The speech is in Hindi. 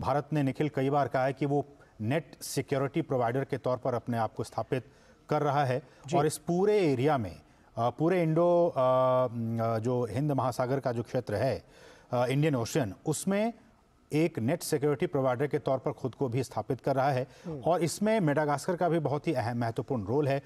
भारत ने निखिल कई बार कहा है कि वो नेट सिक्योरिटी प्रोवाइडर के तौर पर अपने आप को स्थापित कर रहा है और इस पूरे एरिया में पूरे इंडो जो हिंद महासागर का जो क्षेत्र है इंडियन ओशन उसमें एक नेट सिक्योरिटी प्रोवाइडर के तौर पर खुद को भी स्थापित कर रहा है हम्म। और इसमें मेडागास्कर का भी बहुत ही अहम महत्वपूर्ण रोल है